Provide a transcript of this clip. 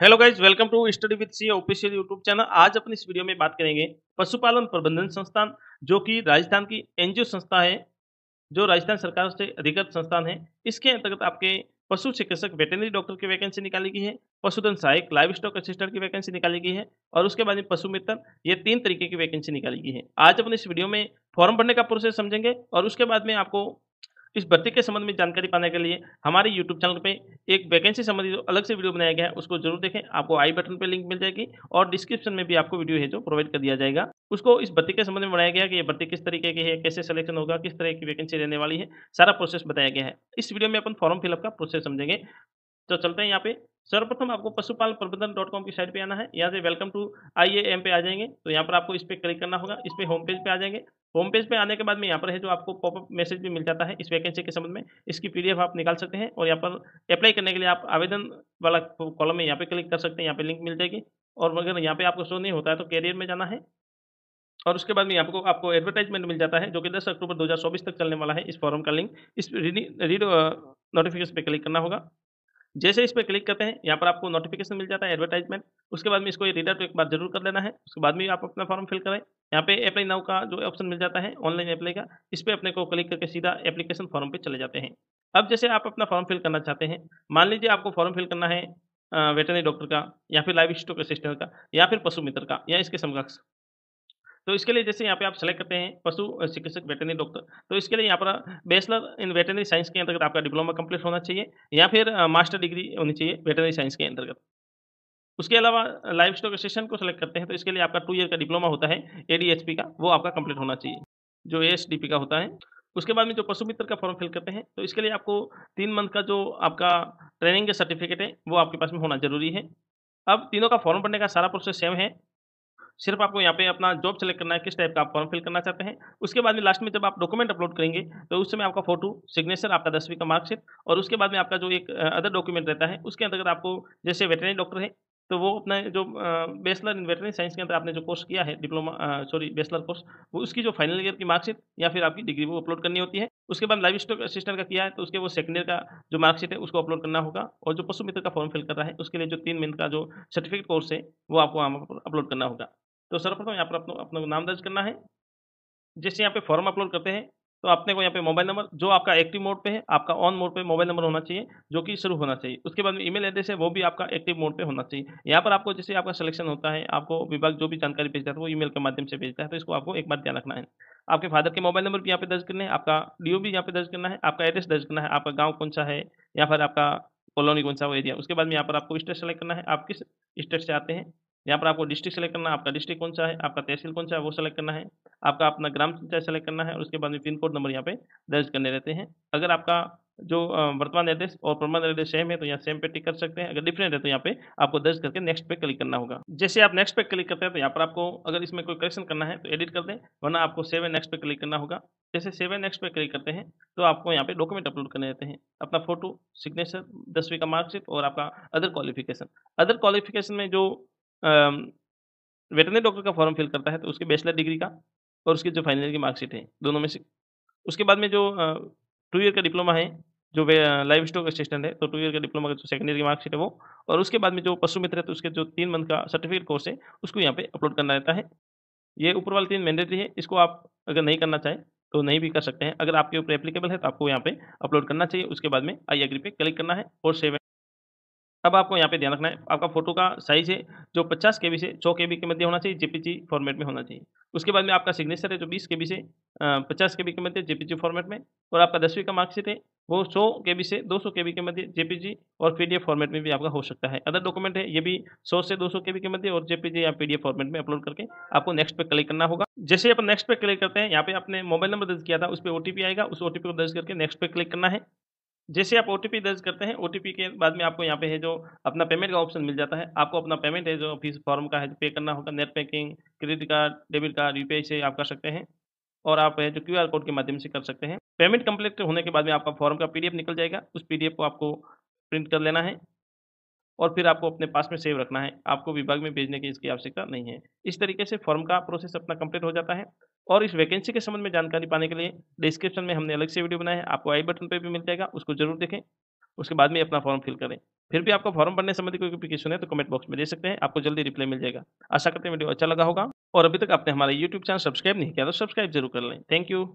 hello guys welcome to study with C official YouTube channel आज अपने इस video में बात करेंगे पशुपालन प्रबंधन संस्थान जो कि राजस्थान की एनजीओ संस्था है जो राजस्थान सरकार से अधिकृत संस्थान है इसके अंतर्गत आपके पशु चिकित्सक वेटनरी डॉक्टर की वैकेंसी निकाली गई है पशुधन सहायक लाइव स्टॉक असिस्टेंट की वैकेंसी निकाली गई है और उसके बाद में पशु मित्र ये तीन तरीके की वैकेंसी निकाली गई है आज अपने इस वीडियो में फॉर्म भरने का प्रोसेस समझेंगे और उसके बाद में आपको इस भर्ती के संबंध में जानकारी पाने के लिए हमारे यूट्यूब चैनल पे एक वैकेंसी जो अलग से वीडियो बनाया गया है उसको जरूर देखें आपको आई बटन पे लिंक मिल जाएगी और डिस्क्रिप्शन में भी आपको वीडियो है जो प्रोवाइड कर दिया जाएगा उसको इस भर्ती के संबंध में बनाया गया कि ये भर्ती किस तरीके की है कैसे सिलेक्शन होगा किस तरह की वैकेंसी रहने वाली है सारा प्रोसेस बताया गया है इस वीडियो में अपन फॉर्म फिलअप का प्रोसेस समझेंगे तो चलते हैं यहाँ पे सर्वप्रथम आपको पशुपाल प्रबंधन डॉट कॉम की साइट पे आना है यहाँ से welcome to I A M पे आ जाएंगे तो यहाँ पर आपको इस पर क्लिक करना होगा इस पर होम पेज पे आ जाएंगे होम पेज पे आने के बाद में यहाँ पर है जो आपको पॉपअप मैसेज भी मिल जाता है इस वैकेंसी के संबंध में इसकी पीडीएफ आप निकाल सकते हैं और यहाँ पर अप्लाई करने के लिए आप आवेदन वाला कॉलम में यहाँ पे क्लिक कर सकते हैं यहाँ पे लिंक मिल जाएगी और अगर यहाँ पे आपको शो नहीं होता है तो कैरियर में जाना है और उसके बाद में यहाँ को आपको एडवर्टाइजमेंट मिल जाता है जो कि दस अक्टूबर दो तक चलने वाला है इस फॉर्म का लिंक इस रीड नोटिफिकेशन पर क्लिक करना होगा जैसे इस पर क्लिक करते हैं यहाँ पर आपको नोटिफिकेशन मिल जाता है एडवर्टाइजमेंट उसके बाद में इसको रीडर पे तो एक बार जरूर कर लेना है उसके बाद में आप अपना फॉर्म फिल करें यहाँ पे अप्लाई नाउ का जो ऑप्शन मिल जाता है ऑनलाइन अप्लाई का इस पर अपने को क्लिक करके सीधा एप्लीकेशन फॉर्म पर चले जाते हैं अब जैसे आप अपना फॉर्म फिल करना चाहते हैं मान लीजिए आपको फॉर्म फिल करना है वेटनरी डॉक्टर का या फिर लाइव स्टोक असिस्टेंट का या फिर पशु मित्र का या इसके समकक्ष तो इसके लिए जैसे यहाँ पे आप सेलेक्ट करते हैं पशु चिकित्सक वेटनरी डॉक्टर तो इसके लिए यहाँ पर बैचलर इन वेटनरी साइंस के अंतर्गत आपका डिप्लोमा कंप्लीट होना चाहिए या फिर मास्टर डिग्री होनी चाहिए वेटनरी साइंस के अंतर्गत उसके अलावा लाइफ स्टॉक सेशन को सेलेक्ट करते हैं तो इसके लिए आपका टू ईयर का डिप्लोमा होता है ए का वो आपका कंप्लीट होना चाहिए जो ए का होता है उसके बाद में जो पशु मित्र का फॉर्म फिल करते हैं तो इसके लिए आपको तीन मंथ का जो आपका ट्रेनिंग के सर्टिफिकेट है वो आपके पास में होना जरूरी है अब तीनों का फॉर्म भरने का सारा प्रोसेस सेम है सिर्फ आपको यहाँ पे अपना जॉब सेलेक्ट करना है किस टाइप का आप फॉर्म फिल करना चाहते हैं उसके बाद में लास्ट में जब आप डॉक्यूमेंट अपलोड करेंगे तो उस समय आपका फोटो सिग्नेचर आपका दसवीं का मार्कशीट और उसके बाद में आपका जो एक अदर डॉक्यूमेंट रहता है उसके अंतर्गत आपको जैसे वेटनरी डॉक्टर है तो वो अपना जो बैचलर इन वेटनरी साइंस के अंदर आपने जो कोर्स किया है डिप्लोमा सॉरी बैचलर कोर्स वो उसकी जो फाइनल ईयर की मार्कशीट या फिर आपकी डिग्री वो अपलोड करनी होती है उसके बाद लाइव स्टॉक असिस्टेंट का किया है तो उसके वो सेकंड ईयर का जो मार्कशीट है उसको अपलोड करना होगा और जो पशु मित्र का फॉर्म फिल कर रहा है उसके लिए जो तीन मिनट का जो सर्टिफिकेट कोर्स है वो आपको वहाँ पर अपलोड करना होगा तो सर्वप्रथम यहाँ पर अपना अपने नाम दर्ज करना है जैसे यहाँ पे फॉर्म अपलोड करते हैं तो आपने को यहाँ पे मोबाइल नंबर जो आपका एक्टिव मोड पे है आपका ऑन मोड पे मोबाइल नंबर होना चाहिए जो कि शुरू होना चाहिए उसके बाद में ईमेल एड्रेस है वो भी आपका एक्टिव मोड पे होना चाहिए यहाँ पर आपको जैसे आपका सिलेक्शन होता है आपको विभाग जो भी जानकारी भेजता है तो वो ईमेल के माध्यम से भेजता है तो इसको आपको एक बार ध्यान रखना है आपके फादर के मोबाइल नंबर भी यहाँ पे दर्ज करना है आपका ओ भी यहाँ पे दर्ज करना है आपका एड्रेस दर्ज करना है आपका गाँव कौन सा है या फिर आपका कॉलोनी कौन सा वो एरिया उसके बाद में यहाँ पर आपको स्टेट सेलेक्ट करना है आप किस स्टेट से आते हैं यहाँ पर आपको डिस्ट्रिक्ट सेलेक्ट करना है आपका डिस्ट्रिक्ट कौन सा है आपका तहसील कौन सा है वो सेलेक्ट करना है आपका अपना ग्राम पंचायत सेलेक्ट करना है और उसके बाद में पिन कोड नंबर यहाँ पे दर्ज करने रहते हैं अगर आपका जो वर्तमान एड्रेस और प्रमाण एड्रेस सेम है तो यहाँ सेम पे टिक कर सकते हैं अगर डिफरेंट है तो यहाँ पे आपको दर्ज करके नेक्स्ट पे क्लिक करना होगा जैसे आप नेक्स्ट पे क्लिक करते हैं तो यहाँ पर आपको अगर इसमें कोई करेक्शन करना है तो एडिट कर दें वरना आपको सेवन नेक्स्ट पे क्लिक करना होगा जैसे सेवन नेक्स्ट पे क्लिक करते हैं तो आपको यहाँ पे डॉक्यूमेंट अपलोड करने रहते हैं अपना फोटो सिग्नेचर दसवीं का मार्कशीट और आपका अदर क्वालिफिकेशन अदर क्वालिफिकेशन में जो वेटनरी डॉक्टर का फॉर्म फिल करता है तो उसके बैचलर डिग्री का और उसके जो फाइनल की मार्कशीट है दोनों में से उसके बाद में जो टू ईयर का डिप्लोमा है जो लाइव स्टॉक असिस्टेंट है तो टू ईयर का डिप्लोमा का जो सेकेंड ईयर की मार्कशीट है वो और उसके बाद में जो पशु मित्र है तो उसके जो तीन मंथ का सर्टिफिकेट कोर्स है उसको यहाँ पे अपलोड करना रहता है ये ऊपर वाले तीन मैंडेटरी है इसको आप अगर नहीं करना चाहें तो नहीं भी कर सकते हैं अगर आपके ऊपर एप्लीकेबल है तो आपको यहाँ पे अपलोड करना चाहिए उसके बाद में आई एग्री पे क्लिक करना है और सेवन अब आपको यहाँ पे ध्यान रखना है आपका फोटो का साइज है जो 50 के से 100 के के मध्य होना चाहिए जेपीजी फॉर्मेट में होना चाहिए उसके बाद में आपका सिग्नेचर है जो 20 के से 50 के के मध्य जेपीजी फॉर्मेट में और आपका दसवीं का मार्कशीट है वो 100 के से 200 के के मध्य जेपीजी और पी फॉर्मेट में भी आपका हो सकता है अदर डॉक्यूमेंट है ये भी सौ से दो के के मध्य और जेपीजी या पी फॉर्मेट में अपलोड करके आपको नेक्स्ट पे क्लिक करना होगा जैसे अपन नेक्स्ट पे क्लिक करते हैं यहाँ पे आपने मोबाइल नंबर दर्ज किया था उस पर ओटीपी आएगा उस ओटीपी को दर्ज करके नेक्स्ट पे क्लिक करना है जैसे आप ओ दर्ज करते हैं ओ के बाद में आपको यहाँ पे है जो अपना पेमेंट का ऑप्शन मिल जाता है आपको अपना पेमेंट है जो फीस फॉर्म का है जो पे करना होगा net banking credit card debit card यू से आप कर सकते हैं और आप है जो क्यू कोड के माध्यम से कर सकते हैं पेमेंट कम्प्लीट होने के बाद में आपका फॉर्म का पी निकल जाएगा उस पी को आपको प्रिंट कर लेना है और फिर आपको अपने पास में सेव रखना है आपको विभाग में भेजने की इसकी आवश्यकता नहीं है इस तरीके से फॉर्म का प्रोसेस अपना कंप्लीट हो जाता है और इस वैकेंसी के संबंध में जानकारी पाने के लिए डिस्क्रिप्शन में हमने अलग से वीडियो बनाया है आपको आई बटन पर भी मिल जाएगा उसको जरूर देखें उसके बाद में अपना फॉर्म फिल करें फिर भी आपका फॉर्म भरने संबंधी कोई अपीलिकेशन है तो कमेंट बॉक्स में दे सकते हैं आपको जल्दी रिप्लाई मिल जाएगा आशा करते हैं वीडियो अच्छा लगा होगा और अभी तक आपने हमारा यूट्यूब चैनल सब्सक्राइब नहीं किया तो सब्सक्राइब जरूर कर लें थैंक यू